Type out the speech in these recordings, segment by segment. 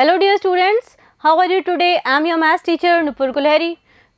Hello dear students how are you today I am your maths teacher Nupur Kulhari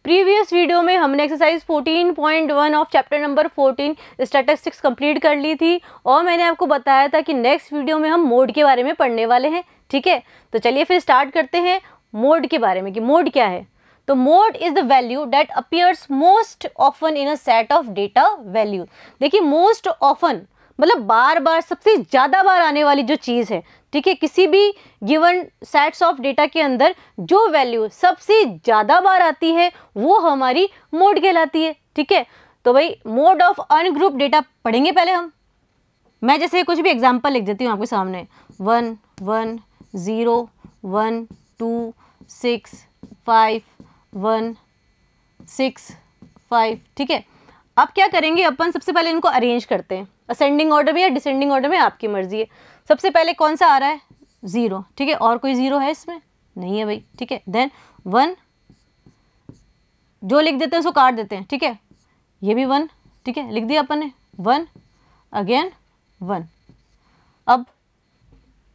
previous video में हमने exercise 14.1 ऑफ chapter number 14 statistics complete कर ली थी और मैंने आपको बताया था कि नेक्स्ट वीडियो में हम मोड के बारे में पढ़ने वाले हैं ठीक है तो चलिए फिर स्टार्ट करते हैं मोड के बारे में कि मोड क्या है तो mode is the value that appears most often in a set of data value देखिए मोस्ट ऑफन मतलब बार बार सबसे ज़्यादा बार आने वाली जो चीज़ है ठीक है किसी भी गिवन सेट्स ऑफ डेटा के अंदर जो वैल्यू सबसे ज़्यादा बार आती है वो हमारी मोड कहलाती है ठीक है तो भाई मोड ऑफ अनग्रुप डेटा पढ़ेंगे पहले हम मैं जैसे कुछ भी एग्जाम्पल लिख देती हूँ आपके सामने one one zero one two six five one six five ठीक है अब क्या करेंगे अपन सबसे पहले इनको अरेंज करते हैं असेंडिंग ऑर्डर में या डिसेंडिंग ऑर्डर में आपकी मर्जी है सबसे पहले कौन सा आ रहा है ज़ीरो ठीक है और कोई ज़ीरो है इसमें नहीं है भाई ठीक है देन वन जो लिख देते हैं उसको काट देते हैं ठीक है ये भी वन ठीक है लिख दिया अपन ने वन अगेन वन अब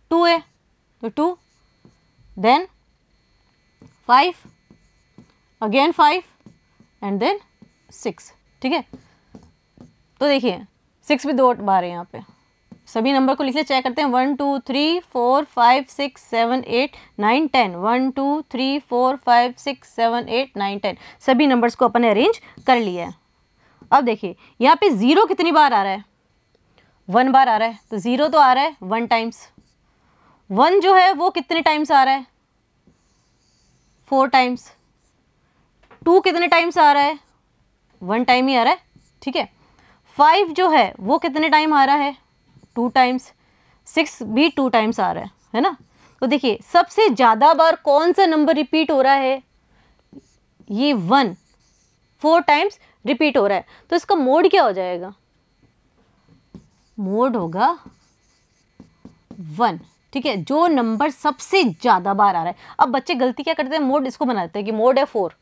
टू है तो two then five again five and then six ठीक है तो देखिए सिक्स भी दो बार है यहाँ पे सभी नंबर को लिख ले चेक करते हैं one two three four five six seven eight nine ten one two three four five six seven eight nine ten सभी नंबर्स को अपन ने अरेंज कर लिया है अब देखिए यहाँ पे ज़ीरो कितनी बार आ रहा है वन बार आ रहा है तो ज़ीरो तो आ रहा है वन टाइम्स वन जो है वो कितने टाइम्स आ रहा है फोर टाइम्स टू कितने टाइम्स आ रहा है वन टाइम ही आ रहा है ठीक है फाइव जो है वो कितने टाइम आ रहा है टू टाइम्स सिक्स भी टू टाइम्स आ रहा है है ना तो देखिए सबसे ज़्यादा बार कौन सा नंबर रिपीट हो रहा है ये वन फोर टाइम्स रिपीट हो रहा है तो इसका मोड क्या हो जाएगा मोड होगा वन ठीक है जो नंबर सबसे ज़्यादा बार आ रहा है अब बच्चे गलती क्या करते हैं मोड इसको बनाते हैं कि मोड है फोर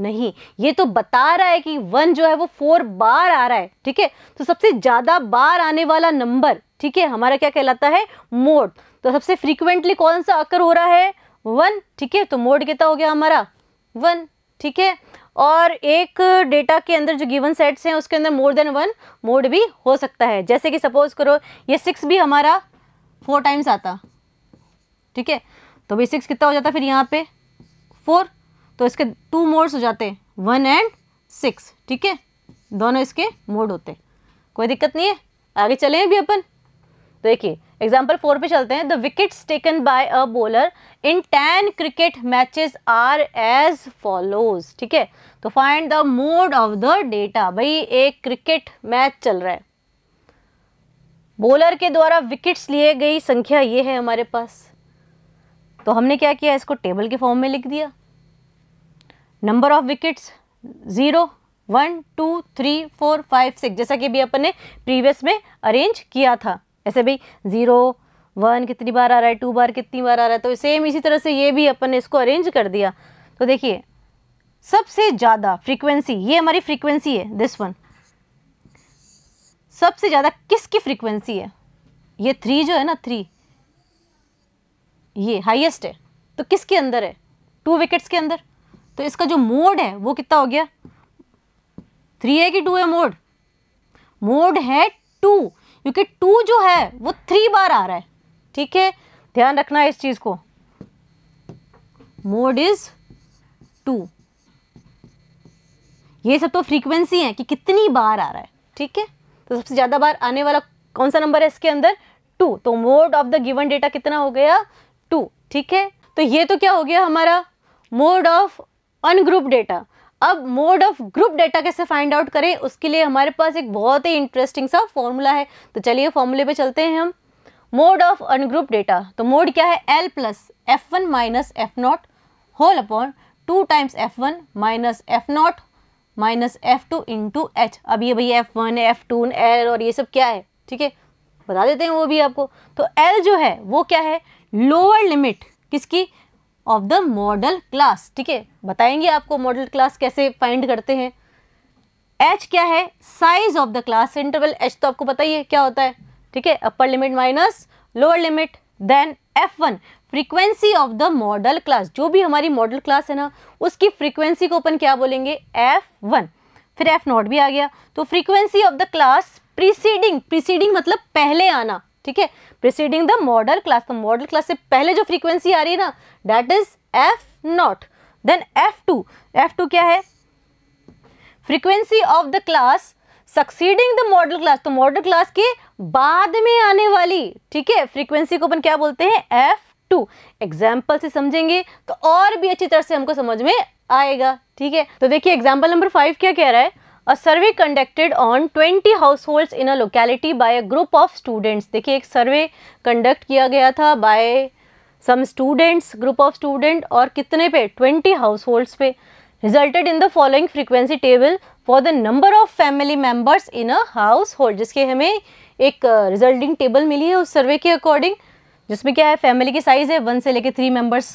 नहीं ये तो बता रहा है कि वन जो है वो फोर बार आ रहा है ठीक है तो सबसे ज़्यादा बार आने वाला नंबर ठीक है हमारा क्या कहलाता है मोड तो सबसे फ्रीक्वेंटली कौन सा अकर हो रहा है वन ठीक है तो मोड कितना हो गया हमारा वन ठीक है और एक डेटा के अंदर जो गिवन सेट्स हैं उसके अंदर मोर देन वन मोड भी हो सकता है जैसे कि सपोज करो ये सिक्स भी हमारा फोर टाइम्स आता ठीक है तो भाई सिक्स कितना हो जाता फिर यहाँ पे फोर तो इसके टू मोड्स हो जाते हैं वन एंड सिक्स ठीक है दोनों इसके मोड होते हैं कोई दिक्कत नहीं है आगे चले अभी अपन तो देखिए एग्जाम्पल फोर पे चलते हैं the wickets taken by a bowler in ten cricket matches are as follows ठीक है तो find the mode of the data भाई एक क्रिकेट मैच चल रहा है बॉलर के द्वारा विकेट्स लिए गई संख्या ये है हमारे पास तो हमने क्या किया इसको टेबल के फॉर्म में लिख दिया number of wickets zero one two three four five six जैसा कि भी अपन ने प्रीवियस में अरेंज किया था ऐसे भाई ज़ीरो वन कितनी बार आ रहा है टू बार कितनी बार आ रहा है तो सेम इसी तरह से ये भी अपन ने इसको अरेंज कर दिया तो देखिए सबसे ज़्यादा फ्रीक्वेंसी ये हमारी फ्रीक्वेंसी है दिस वन सबसे ज़्यादा किसकी फ्रीक्वेंसी है ये थ्री जो है ना थ्री ये हाईएस्ट है तो किसके अंदर है टू विकेट्स के अंदर तो इसका जो मोड है वो कितना हो गया थ्री है कि टू है मोड मोड है टू क्योंकि टू जो है वो थ्री बार आ रहा है ठीक है ध्यान रखना है इस चीज़ को मोड इज टू ये सब तो फ्रीक्वेंसी है कि कितनी बार आ रहा है ठीक है तो सबसे ज़्यादा बार आने वाला कौन सा नंबर है इसके अंदर टू तो mode of the given data कितना हो गया टू ठीक है तो ये तो क्या हो गया हमारा मोड ऑफ अनग्रुप डेटा अब मोड ऑफ ग्रुप डेटा कैसे फाइंड आउट करें उसके लिए हमारे पास एक बहुत ही इंटरेस्टिंग सा फॉर्मूला है तो चलिए फॉर्मूले पे चलते हैं हम मोड ऑफ अनग्रुप डेटा तो मोड क्या है L plus F one minus F not whole upon two times F one minus F not minus F two into H अब ये भैया F one F two L और ये सब क्या है ठीक है बता देते हैं वो भी आपको तो एल जो है वो क्या है लोअर लिमिट किसकी ऑफ द मॉडल क्लास ठीक है बताएंगे आपको मॉडल क्लास कैसे फाइंड करते हैं एच क्या है size of the class interval H तो आपको बताइए क्या होता है ठीक है upper limit minus lower limit then F one frequency of the modal class जो भी हमारी मॉडल क्लास है ना उसकी फ्रीक्वेंसी को अपन क्या बोलेंगे एफ वन फिर एफ नॉट भी आ गया तो frequency of the class preceding preceding मतलब पहले आना ठीक है प्रिसीडिंग द मॉडल क्लास तो मॉडल क्लास से पहले जो फ्रीक्वेंसी आ रही है ना that is F not then F two F two क्या है frequency of the class succeeding the modal class तो मॉडल क्लास के बाद में आने वाली ठीक है फ्रीक्वेंसी को अपन क्या बोलते हैं एफ टू एग्जाम्पल से समझेंगे तो और भी अच्छी तरह से हमको समझ में आएगा ठीक है तो देखिए एग्जाम्पल नंबर फाइव क्या कह रहा है a survey conducted on twenty households in a locality by a group of students देखिए एक सर्वे कंडक्ट किया गया था by some students group of student और कितने पे ट्वेंटी हाउस होल्ड्स पे resulted in the following frequency table for the number of family members in a household जिसके हमें एक रिजल्टिंग uh, टेबल मिली है उस सर्वे के अकॉर्डिंग जिसमें क्या है फैमिली की साइज़ है वन से लेके थ्री मेम्बर्स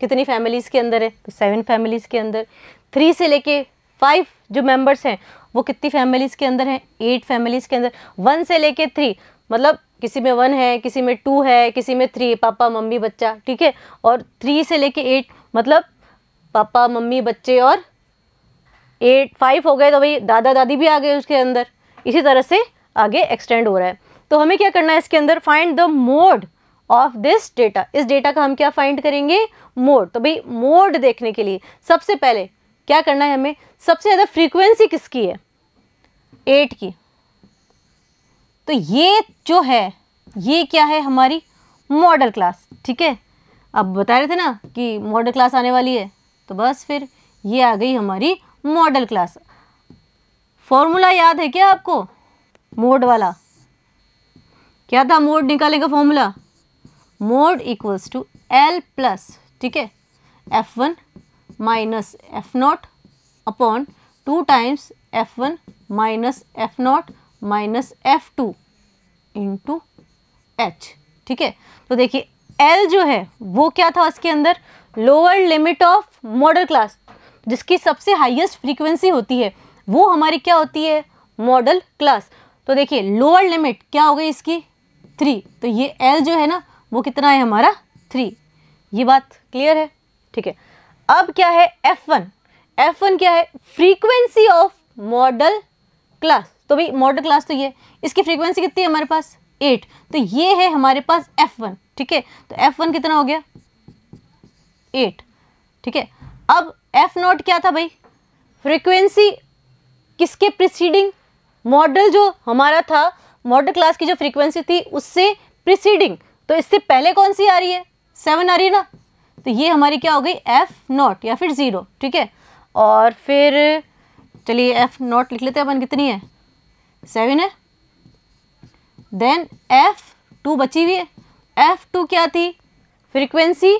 कितनी फैमिलीज़ के अंदर है सेवन तो फैमिलीज़ के अंदर थ्री से लेके फाइव जो मेंबर्स हैं वो कितनी फैमिलीज़ के अंदर हैं एट फैमिलीज़ के अंदर वन से लेके थ्री मतलब किसी में वन है किसी में टू है किसी में थ्री पापा मम्मी बच्चा ठीक है और थ्री से लेके एट मतलब पापा मम्मी बच्चे और एट फाइव हो गए तो भाई दादा दादी भी आ गए उसके अंदर इसी तरह से आगे एक्सटेंड हो रहा है तो हमें क्या करना है इसके अंदर find the mode of this data इस डेटा का हम क्या फाइंड करेंगे मोड तो भाई मोड देखने के लिए सबसे पहले क्या करना है हमें सबसे ज़्यादा फ्रीक्वेंसी किसकी है एट की तो ये जो है ये क्या है हमारी मॉडल क्लास ठीक है अब बता रहे थे ना कि मॉडल क्लास आने वाली है तो बस फिर ये आ गई हमारी मॉडल क्लास फॉर्मूला याद है क्या आपको मोड वाला क्या था मोड निकालने का formula mode equals to L plus ठीक है F one minus f naught upon 2 times F one minus f naught minus F two into H ठीक है तो देखिए एल जो है वो क्या था उसके अंदर lower limit of modal class जिसकी सबसे हाईएस्ट फ्रीक्वेंसी होती है वो हमारी क्या होती है मॉडल क्लास तो देखिए लोअर लिमिट क्या हो गई इसकी थ्री तो ये एल जो है ना वो कितना है हमारा थ्री ये बात क्लियर है ठीक है अब क्या है एफ वन एफ वन क्या है फ्रीक्वेंसी ऑफ मॉडल क्लास तो भाई मॉडल क्लास तो ये इसकी फ्रीक्वेंसी कितनी है हमारे पास एट तो ये है हमारे पास एफ वन ठीक है तो एफ वन कितना हो गया एट ठीक है अब एफ नॉट क्या था भाई फ्रीक्वेंसी किसके प्रिसीडिंग मॉडल जो हमारा था मॉडल क्लास की जो फ्रीक्वेंसी थी उससे प्रिसीडिंग तो इससे पहले कौन सी आ रही है सेवन आ रही है ना तो ये हमारी क्या हो गई एफ नॉट या फिर ज़ीरो ठीक है और फिर चलिए एफ नॉट लिख लेते हैं अपन कितनी है सेवन है देन एफ टू बची हुई है एफ टू क्या थी फ्रीक्वेंसी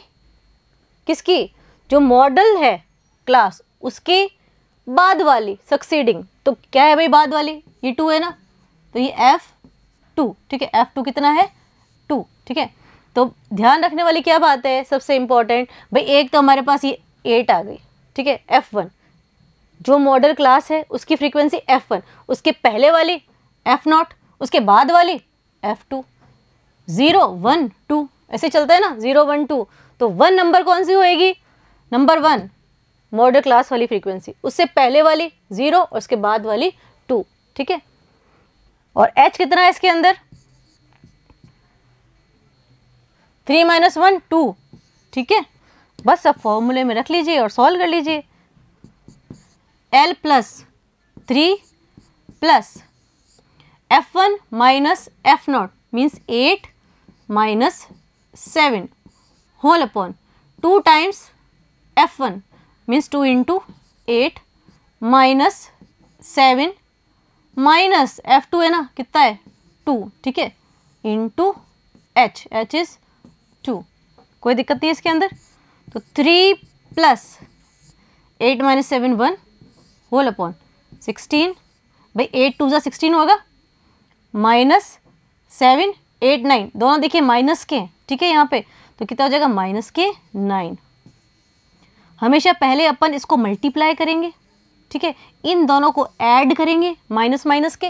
किसकी जो मॉडल है क्लास उसके बाद वाली सक्सीडिंग तो क्या है भाई बाद वाली ये टू है ना तो ये एफ टू ठीक है एफ टू कितना है टू ठीक है तो ध्यान रखने वाली क्या बात है सबसे इम्पॉर्टेंट भाई एक तो हमारे पास ये एट आ गई ठीक है एफ़ वन जो मॉडल क्लास है उसकी फ्रीक्वेंसी एफ़ वन उसके पहले वाली एफ़ नॉट उसके बाद वाली F two zero one two ऐसे चलता है ना ज़ीरो वन टू तो वन नंबर कौन सी होएगी नंबर वन मॉडल क्लास वाली फ्रीक्वेंसी उससे पहले वाली ज़ीरो और उसके बाद वाली टू ठीक है और एच कितना है इसके अंदर थ्री माइनस वन टू ठीक है बस अब फॉर्मूले में रख लीजिए और सॉल्व कर लीजिए L plus three plus F one minus F naught means eight minus seven whole upon two times F one means two into eight minus seven minus F two है ना कितना है टू ठीक है into H H is two कोई दिक्कत नहीं है इसके अंदर तो three plus eight minus seven one whole upon sixteen भाई एट टू ज़ा सिक्सटीन होगा माइनस सेवन एट नाइन दोनों देखिए माइनस के ठीक है यहाँ पे तो कितना हो जाएगा माइनस के नाइन हमेशा पहले अपन इसको मल्टीप्लाई करेंगे ठीक है इन दोनों को ऐड करेंगे माइनस माइनस के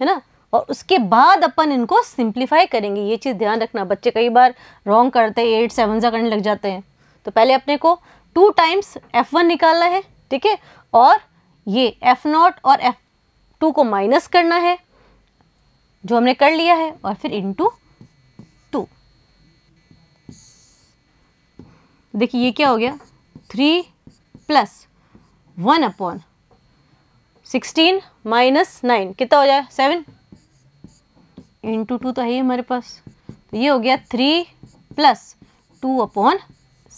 है ना और उसके बाद अपन इनको सिंप्लीफाई करेंगे ये चीज़ ध्यान रखना बच्चे कई बार रॉन्ग करते हैं एट सेवन सा करने लग जाते हैं तो पहले अपने को टू टाइम्स एफ वन निकालना है ठीक है और ये एफ नॉट और एफ टू को माइनस करना है जो हमने कर लिया है और फिर इंटू टू देखिए ये क्या हो गया three plus one upon sixteen minus nine कितना हो जाए सेवन इंटू टू तो है ही हमारे पास तो ये हो गया three plus two upon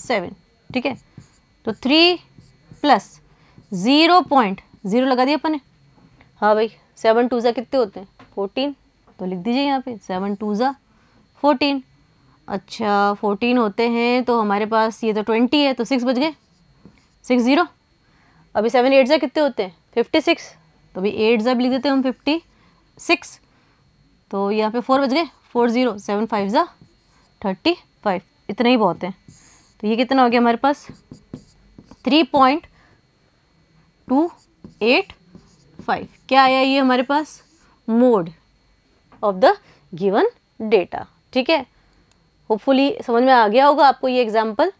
seven ठीक है तो three plus zero point zero लगा दिया अपन ने हाँ भाई सेवन टू ज़ा कितने होते हैं फोर्टीन तो लिख दीजिए यहाँ पे सेवन टू ज़ा फोर्टीन अच्छा फोर्टीन होते हैं तो हमारे पास ये तो ट्वेंटी है तो सिक्स बज गए सिक्स ज़ीरो अभी सेवन एट ज़ा कितने होते हैं फिफ्टी सिक्स तो अभी एट ज़ा लिख देते हैं हम फिफ्टी सिक्स तो यहाँ पे फोर बज गए फोर ज़ीरो सेवन फाइव ज़ा थर्टी फाइव इतने ही बहुत हैं तो ये कितना हो गया हमारे पास three point two eight five क्या आया ये हमारे पास mode of the given data ठीक है होपफुली समझ में आ गया होगा आपको ये एग्जाम्पल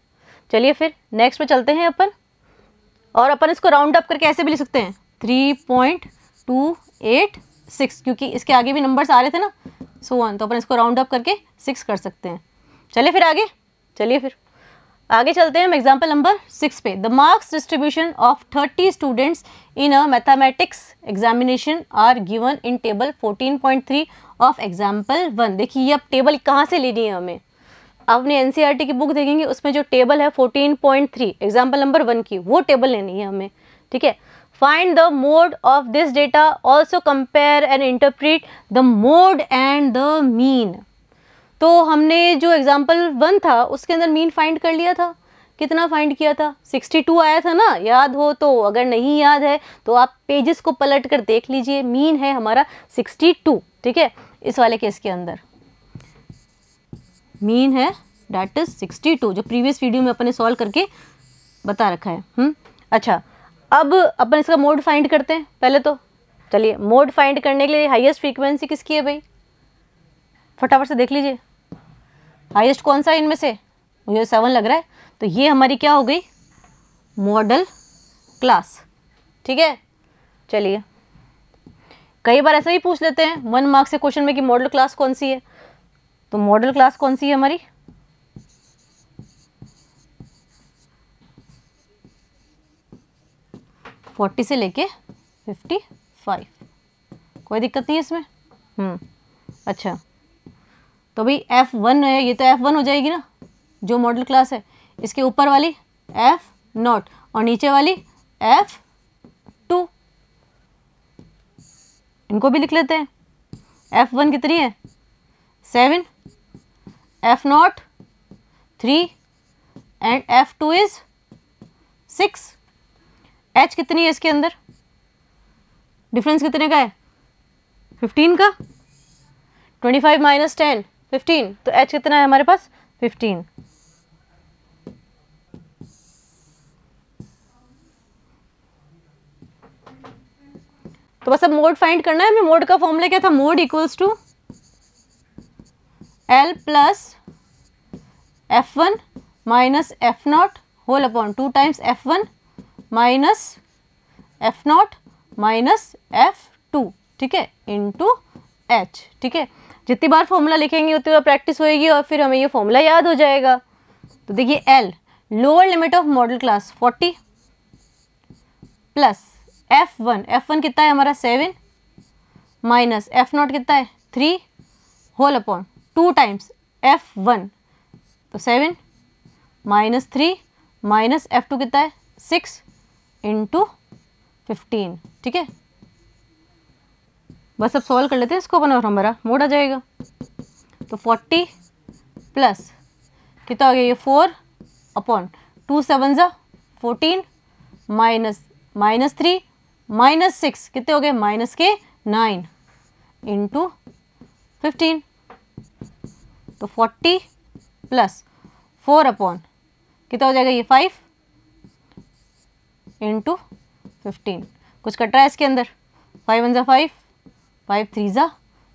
चलिए फिर नेक्स्ट पे चलते हैं अपन और अपन इसको राउंड अप करके ऐसे भी लिख सकते हैं three point two eight six क्योंकि इसके आगे भी नंबर्स आ रहे थे ना सो वन तो अपन इसको राउंड अप करके सिक्स कर सकते हैं चले फिर आगे चलिए फिर आगे चलते हैं हम एग्जाम्पल नंबर सिक्स पे the marks distribution of thirty students in a mathematics examination are given in table fourteen point three of example one देखिए ये अब टेबल कहाँ से लेनी है हमें आपने एन e की बुक देखेंगे उसमें जो टेबल है fourteen point three example number one की वो टेबल लेनी है हमें ठीक है find the mode of this data also compare and interpret the mode and the mean तो हमने जो एग्जाम्पल वन था उसके अंदर मीन फाइंड कर लिया था कितना फाइंड किया था 62 आया था ना याद हो तो अगर नहीं याद है तो आप पेजेस को पलट कर देख लीजिए मीन है हमारा 62 ठीक है इस वाले केस के अंदर मीन है डैट इज 62 जो प्रीवियस वीडियो में अपने सॉल्व करके बता रखा है हुँ? हम्म? अच्छा अब अपन इसका मोड फाइंड करते हैं पहले तो चलिए मोड फाइंड करने के लिए हाईएस्ट फ्रीक्वेंसी किसकी है भाई फटाफट से देख लीजिए हाईएस्ट कौन सा इनमें से मुझे सेवन लग रहा है तो ये हमारी क्या हो गई मॉडल क्लास ठीक है चलिए कई बार ऐसा ही पूछ लेते हैं वन मार्क्स के क्वेश्चन में कि मॉडल क्लास कौन सी है तो मॉडल क्लास कौन सी है हमारी फोर्टी से लेके फिफ्टी फाइव कोई दिक्कत नहीं है इसमें हम्म, अच्छा तो भाई एफ़ वन है ये तो एफ़ वन हो जाएगी ना जो मॉडल क्लास है इसके ऊपर वाली एफ़ नॉट और नीचे वाली एफ़ टू इनको भी लिख लेते हैं एफ़ वन कितनी है seven F naught three and F two is six H कितनी है इसके अंदर डिफरेंस कितने का है फिफ्टीन का twenty five minus ten fifteen तो एच कितना है हमारे पास फिफ्टीन तो बस अब मोड फाइंड करना है हमें मोड का फॉर्मूला क्या था mode equals to L plus F one minus F not whole upon two times F one minus F not minus F two ठीक है टू एच ठीक है जितनी बार फॉर्मूला लिखेंगे उतनी बार प्रैक्टिस होएगी और फिर हमें ये फॉर्मूला याद हो जाएगा तो देखिए L lower limit of modal class forty plus F one F one कितना है हमारा सेवन माइनस एफ नॉट कितना है three whole upon two times F one तो seven minus three minus F two कितना है सिक्स इंटू फिफ्टीन ठीक है बस अब सॉल्व कर लेते हैं इसको अपन और हमारा मोड आ जाएगा तो फोर्टी प्लस कितना हो गया ये फोर अपॉन टू सेवन ज़ा fourteen minus minus three minus six कितने हो गए माइनस के नाइन इंटू फिफ्टीन तो फोर्टी प्लस फोर अपॉन कितना हो जाएगा ये फाइव इंटू फिफ्टीन कुछ कट रहा है इसके अंदर फाइव वन ज़ा फाइव फाइव थ्री ज़ा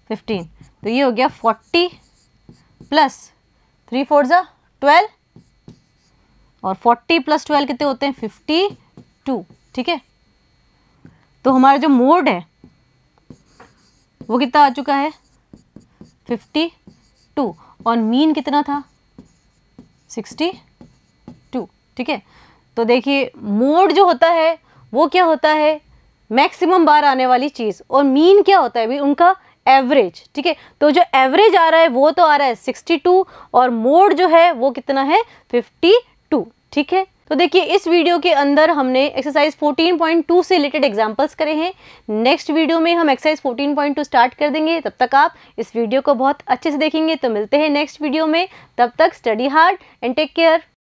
फिफ्टीन तो ये हो गया फोर्टी प्लस थ्री फोर ज़ा ट्वेल्व और फोर्टी प्लस ट्वेल्व कितने होते हैं फिफ्टी टू ठीक है तो हमारा जो मोड है वो कितना आ चुका है फिफ्टी टू और मीन कितना था सिक्सटी टू ठीक है तो देखिए मोड जो होता है वो क्या होता है मैक्सिमम बार आने वाली चीज़ और मीन क्या होता है भी उनका एवरेज ठीक है तो जो एवरेज आ रहा है वो तो आ रहा है 62 और मोड जो है वो कितना है 52 ठीक है तो देखिए इस वीडियो के अंदर हमने एक्सरसाइज 14.2 से रिलेटेड एग्जांपल्स करे हैं नेक्स्ट वीडियो में हम एक्सरसाइज 14.2 स्टार्ट कर देंगे तब तक आप इस वीडियो को बहुत अच्छे से देखेंगे तो मिलते हैं नेक्स्ट वीडियो में तब तक study hard and take care